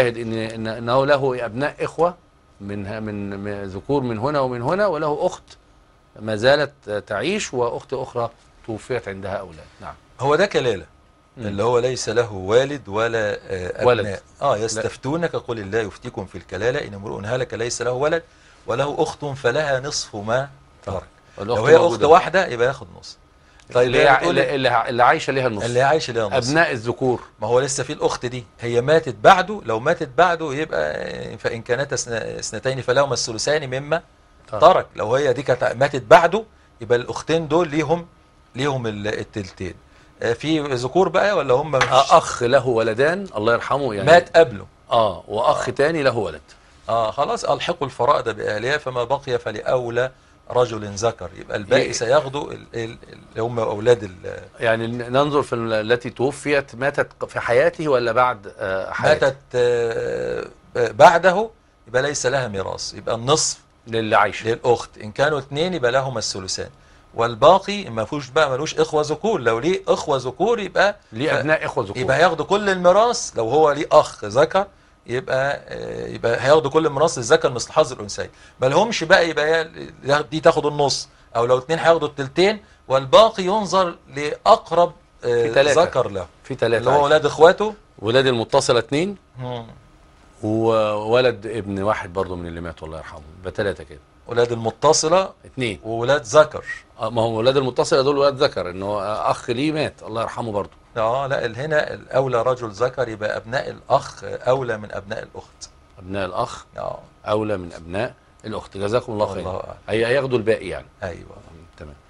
شاهد ان انه له ابناء اخوه من من ذكور من هنا ومن هنا وله اخت ما زالت تعيش واخت اخرى توفيت عندها اولاد نعم هو ده كلاله اللي هو ليس له والد ولا آه، ابناء ولد. اه يستفتونك قل الله يفتيكم في الكلاله ان امرؤ هلك ليس له ولد وله اخت فلها نصف ما ترك لو هي اخت واحده يبقى ياخد نصف طيب اللي, هي اللي, اللي عايشه ليها النص اللي هي عايشه ليها النص ابناء الذكور ما هو لسه في الاخت دي هي ماتت بعده لو ماتت بعده يبقى فان كانت اثنتين فلهما الثلثان مما طيب. ترك لو هي دي كانت ماتت بعده يبقى الاختين دول ليهم ليهم التلتين آه، في ذكور بقى ولا هم آه، اخ له ولدان الله يرحمه يعني مات قبله اه واخ تاني له ولد اه خلاص الحقوا الفرائض باهلها فما بقي فلاولى رجل ذكر يبقى الباقي سيغدو اللي هم اولاد يعني ننظر في التي توفيت ماتت في حياته ولا بعد آه، حياته ماتت آه، آه، بعده يبقى ليس لها ميراث يبقى النصف للي عايشه للاخت ان كانوا اثنين يبقى لهما الثلثان والباقي ما فيهوش بقى ملوش اخوه ذكور لو ليه اخوه ذكور يبقى ليه ابناء اخوه ذكور يبقى ياخدوا كل الميراث لو هو ليه اخ ذكر يبقى آه، يبقى هياخدوا كل نص الذكر مثل حظ الانثيه ما لهمش بقى يبقى دي تاخد النص او لو اثنين هياخدوا الثلثين والباقي ينظر لاقرب آه، ذكر له في ثلاثه اللي هو اولاد اخواته ولاد المتصله اثنين وولد ابن واحد برضه من اللي مات الله يرحمه يبقى ثلاثه كده ولاد المتصلة اثنين وولاد ذكر آه ما هو ولاد المتصلة دول ولاد ذكر انه اخ ليه مات الله يرحمه برضه اه لا هنا الاولى رجل ذكر يبقى ابناء الاخ اولى من ابناء الاخت ابناء الاخ اه اولى من ابناء الاخت جزاكم الله خير هياخدوا الباقي يعني ايوه تمام